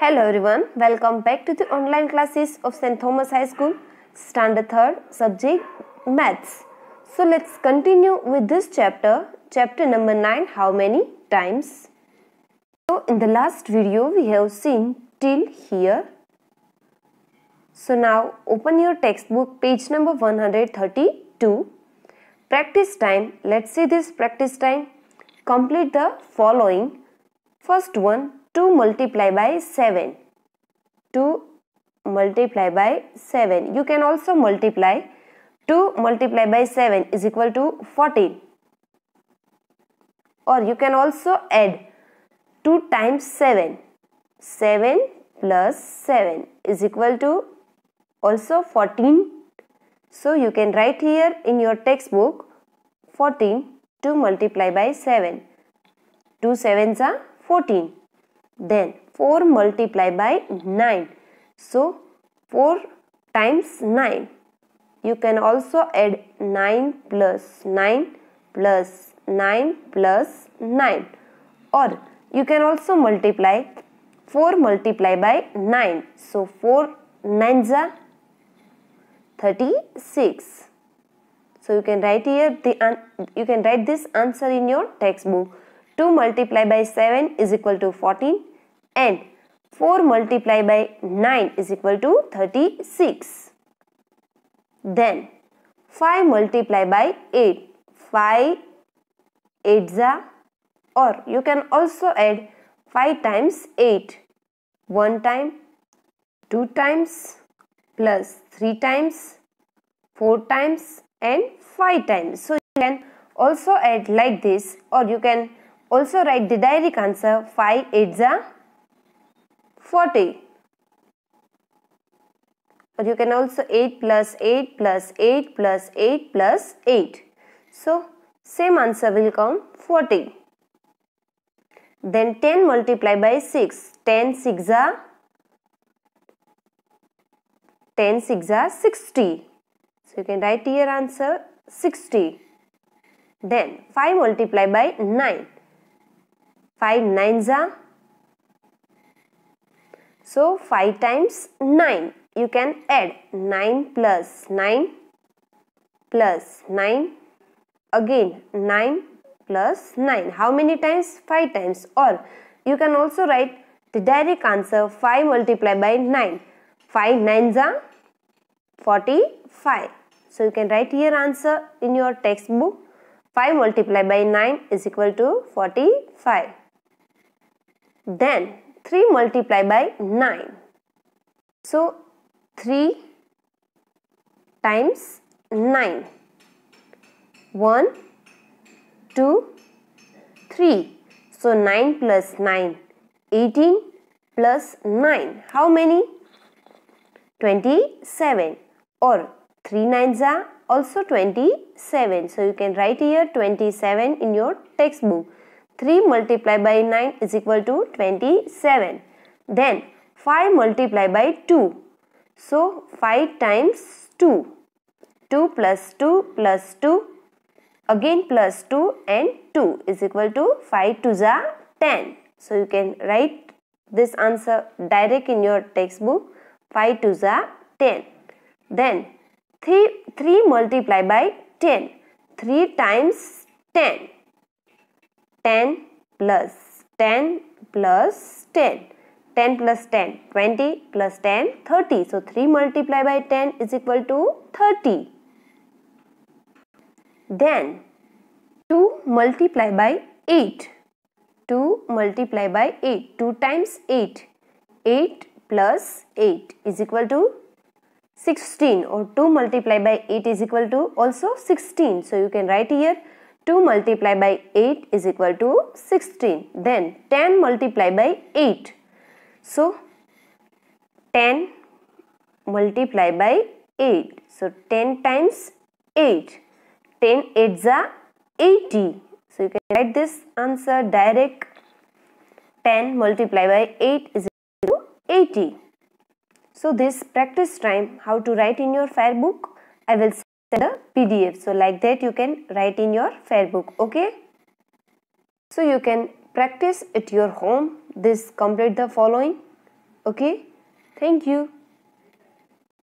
Hello everyone, welcome back to the online classes of St. Thomas High School, standard 3rd, subject Maths. So let's continue with this chapter, chapter number 9, how many times? So in the last video we have seen till here. So now open your textbook page number 132. Practice time, let's see this practice time. Complete the following. First one, 2 multiply by 7. 2 multiply by 7. You can also multiply 2 multiply by 7 is equal to 14. Or you can also add 2 times 7. 7 plus 7 is equal to also 14. So you can write here in your textbook 14 to multiply by 7. 2 sevens are 14. Then 4 multiply by 9. So 4 times 9. You can also add 9 plus 9 plus 9 plus 9 or you can also multiply 4 multiply by 9. So 4 nines are 36. So you can write here the you can write this answer in your textbook. 2 multiply by 7 is equal to 14 and 4 multiplied by 9 is equal to 36. Then 5 multiplied by 8, 5 8 za or you can also add 5 times 8, 1 time, 2 times plus 3 times, 4 times and 5 times. So you can also add like this or you can also write the direct answer 5 8 za 40. Or you can also 8 plus 8 plus 8 plus 8 plus 8. So, same answer will come 40. Then 10 multiplied by 6. 10 6 are 10 6 are 60. So, you can write here answer 60. Then 5 multiplied by 9. 5 9 are so 5 times 9 you can add 9 plus 9 plus 9 again 9 plus 9. How many times? 5 times or you can also write the direct answer 5 multiplied by 9. 5 nines are 45. So you can write here answer in your textbook 5 multiplied by 9 is equal to 45. Then 3 multiplied by 9. So 3 times 9. 1, 2, 3. So 9 plus 9, 18 plus 9. How many? 27 or 3 nines are also 27. So you can write here 27 in your textbook. 3 multiplied by 9 is equal to 27. Then 5 multiplied by 2. So 5 times 2. 2 plus 2 plus 2. Again plus 2 and 2 is equal to 5 to the 10. So you can write this answer direct in your textbook 5 to the 10. Then 3, 3 multiplied by 10. 3 times 10. 10 plus 10 plus 10. 10 plus 10, 20 plus 10, 30. So 3 multiplied by 10 is equal to 30. Then 2 multiplied by 8. 2 multiplied by 8. 2 times 8. 8 plus 8 is equal to 16 or 2 multiplied by 8 is equal to also 16. So you can write here 2 multiply by 8 is equal to 16. Then 10 multiply by 8. So 10 multiply by 8. So 10 times 8. 10 8s are 80. So you can write this answer direct. 10 multiply by 8 is equal to 80. So this practice time how to write in your fair book. I will send a PDF. So like that you can write in your fair book. Okay. So you can practice at your home. This complete the following. Okay. Thank you.